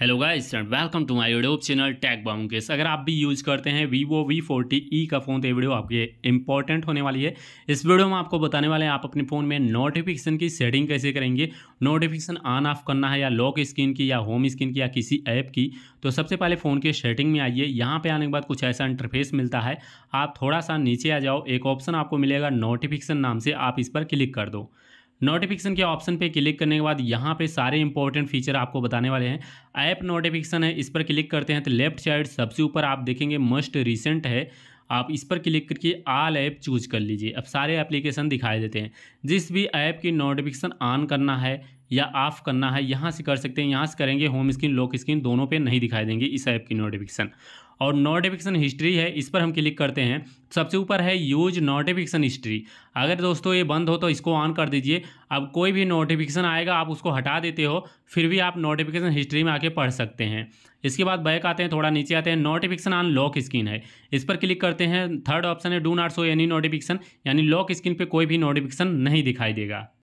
hello guys and welcome to my YouTube channel tag bounces अगर आप भी use करते हैं वीवो वी फोर्टी ई का फ़ोन तो ये वीडियो आपके इंपॉर्टेंट होने वाली है इस वीडियो में आपको बताने वाले हैं आप अपने फ़ोन में नोटिफिकेशन की सेटिंग कैसे करेंगे नोटिफिकेशन ऑन ऑफ करना है या लॉक स्क्रीन की या होम स्क्रीन की या किसी ऐप की तो सबसे पहले फ़ोन के सेटिंग में आइए यहाँ पर आने के बाद कुछ ऐसा इंटरफेस मिलता है आप थोड़ा सा नीचे आ जाओ एक ऑप्शन आपको मिलेगा नोटिफिकेशन नाम से आप इस पर क्लिक कर दो नोटिफिकेशन के ऑप्शन पे क्लिक करने के बाद यहाँ पे सारे इंपॉर्टेंट फीचर आपको बताने वाले हैं ऐप नोटिफिकेशन है इस पर क्लिक करते हैं तो लेफ्ट साइड सबसे ऊपर आप देखेंगे मस्ट रिसेंट है आप इस पर क्लिक करके आल ऐप चूज कर लीजिए अब सारे एप्लीकेशन दिखाई देते हैं जिस भी ऐप की नोटिफिकेशन ऑन करना है या ऑफ करना है यहाँ से कर सकते हैं यहाँ से करेंगे होम स्क्रीन लॉक स्क्रीन दोनों पे नहीं दिखाई देंगे इस ऐप की नोटिफिकेशन और नोटिफिकेशन हिस्ट्री है इस पर हम क्लिक करते हैं सबसे ऊपर है यूज नोटिफिकेशन हिस्ट्री अगर दोस्तों ये बंद हो तो इसको ऑन कर दीजिए अब कोई भी नोटिफिकेशन आएगा आप उसको हटा देते हो फिर भी आप नोटिफिकेशन हिस्ट्री में आके पढ़ सकते हैं इसके बाद बैक आते हैं थोड़ा नीचे आते हैं नोटिफिकेशन ऑन लॉक स्क्रीन है इस पर क्लिक करते हैं थर्ड ऑप्शन है do not show any notification यानी लॉक स्क्रीन पर कोई भी नोटिफिकेशन नहीं दिखाई देगा